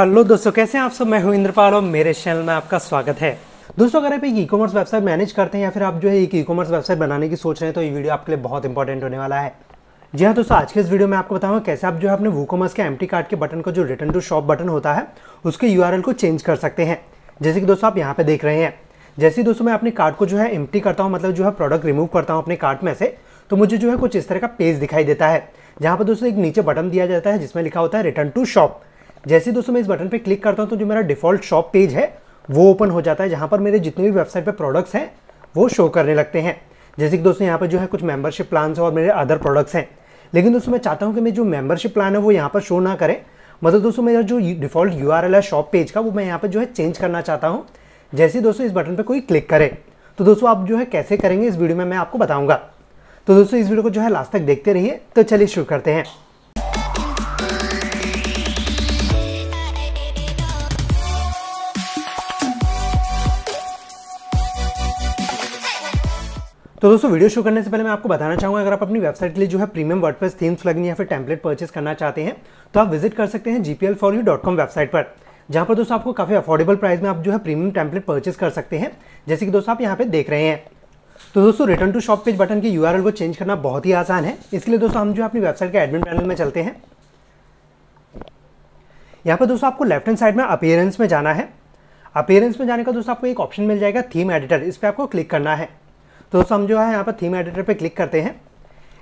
hello दोस्तों कैसे हैं आप सब मैं हूं इंद्रपाल और मेरे चैनल में आपका स्वागत है दोस्तों अगर आप एक ई कॉमर्स वेबसाइट मैनेज करते हैं या फिर आप जो है एक ई कॉमर्स वेबसाइट बनाने की सोच रहे हैं तो ये वीडियो आपके लिए बहुत इंपॉर्टेंट होने वाला है जी हाँ दोस्तों आज के इस वीडियो में आपको बताऊंगा कैसे आप जो है अपने कॉमर्स के एम कार्ड के बटन को जो रिटर्न टू शॉप बटन होता है उसके यू को चेंज कर सकते हैं जैसे कि दोस्तों आप यहाँ पे देख रहे हैं जैसे दोस्तों मैं अपने कार्ड को जो है एम करता हूँ मतलब जो है प्रोडक्ट रिमूव करता हूँ अपने कार्ड में से तो मुझे जो है कुछ इस तरह का पेज दिखाई देता है जहाँ पर दोस्तों एक नीचे बटन दिया जाता है जिसमें लिखा होता है रिटर्न टू शॉप जैसे दोस्तों मैं इस बटन पर क्लिक करता हूँ तो जो मेरा डिफ़ॉल्ट शॉप पेज है वो ओपन हो जाता है जहाँ पर मेरे जितने भी वेबसाइट पर प्रोडक्ट्स हैं वो शो करने लगते हैं जैसे कि दोस्तों यहाँ पर जो है कुछ मेंबरशिप प्लान्स और मेरे अदर प्रोडक्ट्स हैं लेकिन दोस्तों मैं चाहता हूँ कि मेरे जो मेंबरशिप प्लान है वो यहाँ पर शो ना करें मतलब दोस्तों मेरा जो डिफ़ॉल्ट यू है शॉप पेज का वो मैं यहाँ पर जो है चेंज करना चाहता हूँ जैसे ही दोस्तों इस बटन पर कोई क्लिक करे तो दोस्तों आप जो है कैसे करेंगे इस वीडियो में मैं आपको बताऊँगा तो दोस्तों इस वीडियो को जो है लास्ट तक देखते रहिए तो चलिए शुरू करते हैं तो दोस्तों वीडियो शुरू करने से पहले मैं आपको बताना चाहूंगा अगर आप अपनी वेबसाइट के लिए जो है प्रीमियम वर्डप्रेस थीम्स लगनी या फिर टेम्पलेट परचेस करना चाहते हैं तो आप विजिट कर सकते हैं GPL for you dot com website पर जहाँ पर दोस्तों आपको काफ़ी अफोर्डेबल प्राइस में आप जो है प्रीमियम टेम्पलेट परचेस कर सकते हैं जैसे कि दोस्तों आप यहाँ पे देख रहे हैं तो दोस्तों return to shop page button के यू को चेंज करना बहुत ही आसान है इसलिए दोस्तों हम जो है अपनी वेबसाइट के एडमिन पैनल में चलते हैं यहाँ पर दोस्तों आपको लेफ्ट हैंड साइड में अपेयरेंस में जाना है अपेयरेंस में जाने का दोस्तों आपको एक ऑप्शन मिल जाएगा थीम एडिटर इस पर आपको क्लिक करना है तो दोस्तों हम जो है यहाँ पर थीम एडिटर पे क्लिक करते हैं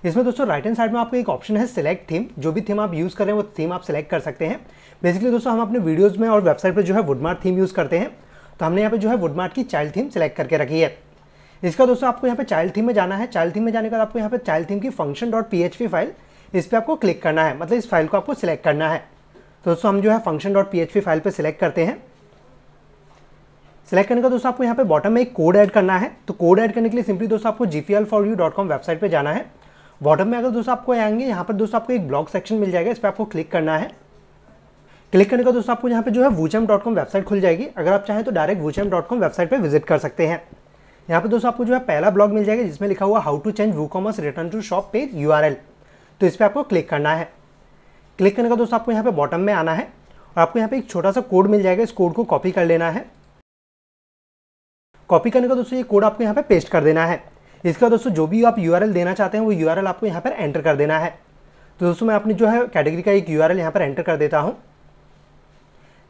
इसमें दोस्तों राइट हैंड साइड में आपको एक ऑप्शन है सिलेक्ट थीम जो भी थीम आप यूज़ कर रहे हैं वो थीम आप सिलेक्ट कर सकते हैं बेसिकली दोस्तों हम अपने वीडियोज़ में और वेबसाइट पर जो है वुडमार्ट थीम यूज़ करते हैं तो हमने यहाँ पर जो है वुडमार्ट की चाइल्ड थीम सेलेक्ट करके रखी है इसका दोस्तों आपको यहाँ पे चाइल्ड थीम में जाना है चाइल्ड थीम में जाने के बाद आपको यहाँ पे चाइल्ड थीम की फंक्शन डॉट पी फाइल इस पर आपको क्लिक करना है मतलब इस फाइल को आपको सिलेक्ट करना है तो दोस्तों हम जो है फंक्शन डॉट पी फाइल पर सिलेक्ट करते हैं सेलेक्ट करने का दोस्तों आपको यहाँ पे बॉटम में एक कोड ऐड करना है तो कोड ऐड करने के लिए सिंपली दोस्तों आपको जी वेबसाइट पर जाना है बॉटम में अगर दोस्तों आपको आएंगे यहाँ पर दोस्तों आपको एक ब्लॉग सेक्शन मिल जाएगा इस पर आपको क्लिक करना है क्लिक करने का दोस्तों आपको यहाँ पे जो है वूचम वेबसाइट खुल जाएगी अगर आप चाहें तो डायरेक्ट वूचम वेबसाइट पर विजिट कर सकते हैं यहाँ पे दोस्तों आपको जो है पहला ब्लॉग मिल जाएगा जिसमें लिखा हुआ how to change WooCommerce return to shop page UI तो इस पर आपको क्लिक करना है क्लिक करने का दोस्तों आपको यहाँ पे बॉटम में आना है और आपको यहाँ पे एक छोटा सा कोड मिल जाएगा इस कोड को कॉपी कर लेना है कॉपी करने का दोस्तों ये कोड आपको यहाँ पर पेस्ट कर देना है इसके बाद दोस्तों जो भी आप यू देना चाहते हैं वो यू आपको यहाँ पर एंटर कर देना है तो दोस्तों मैं अपनी जो है कैटेगरी का एक यू आर यहाँ पर एंटर कर देता हूँ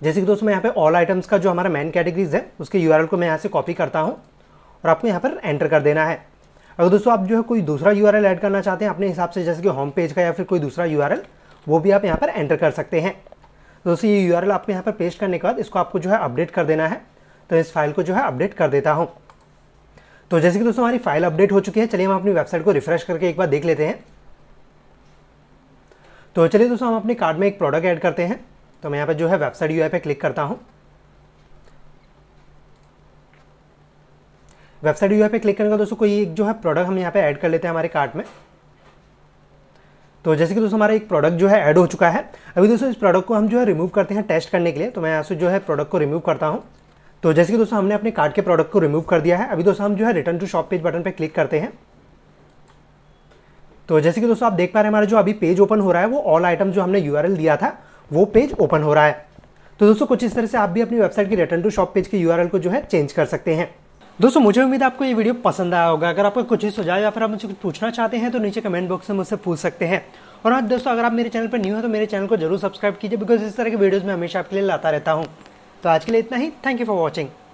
जैसे कि दोस्तों मैं यहाँ पे ऑल आइटम्स का जो हमारा मेन कैटेगरीज है उसके यू को मैं यहाँ से कॉपी करता हूँ और आपको यहाँ पर एंटर कर देना है अगर दोस्तों आप जो है कोई दूसरा यू ऐड करना चाहते हैं अपने हिसाब से जैसे कि होम पेज का या फिर कोई दूसरा यू वो भी आप यहाँ पर एंटर कर सकते हैं दोस्तों ये यू आपको यहाँ पर पेस्ट करने के बाद इसको आपको जो है अपडेट कर देना है तो इस फाइल को जो है अपडेट कर देता हूँ तो जैसे कि दोस्तों हमारी फाइल अपडेट हो चुकी है चलिए हम अपनी वेबसाइट को रिफ्रेश करके एक बार देख लेते हैं तो चलिए दोस्तों हम अपने कार्ड में एक प्रोडक्ट ऐड करते हैं तो मैं यहाँ पर जो है वेबसाइट यू पे क्लिक करता हूँ वेबसाइट यू पे क्लिक करने का दोस्तों कोई एक जो है प्रोडक्ट हम यहाँ पे ऐड कर लेते हैं हमारे कार्ट में तो जैसे कि दोस्तों हमारा एक प्रोडक्ट जो है ऐड हो चुका है अभी दोस्तों इस प्रोडक्ट को हम जो है रिमूव करते हैं टेस्ट करने के लिए तो मैं यहाँ से जो है प्रोडक्ट को रिमूव करता हूँ तो जैसे कि दोस्तों हमने अपने कार्ड के प्रोडक्ट को रिमूव कर दिया है अभी दोस्तों हम जो है return to shop page button पर पे क्लिक करते हैं तो जैसे कि दोस्तों आप देख पा रहे हैं हमारा जो अभी पेज ओपन हो रहा है वो ऑल आइटम जो हमने यू दिया था वो पेज ओपन हो रहा है तो दोस्तों कुछ इस तरह से आप भी अपनी वेबसाइट की रिटर्न टू शॉप पेज के यू को जो है चेंज कर सकते हैं दोस्तों मुझे उम्मीद आपको ये वीडियो पसंद आया होगा अगर आपको कुछ ही सुझाव या फिर आप मुझे कुछ पूछना चाहते हैं तो नीचे कमेंट बॉक्स में मुझसे पूछ सकते हैं और हाँ दोस्तों अगर आप मेरे चैनल पर न्यू है तो मेरे चैनल को जरूर सब्सक्राइब कीजिए बिकॉज इस तरह के वीडियोज़ में हमेशा आपके लिए लाता रहता हूँ तो आज के लिए इतना ही थैंक यू फॉर वॉचिंग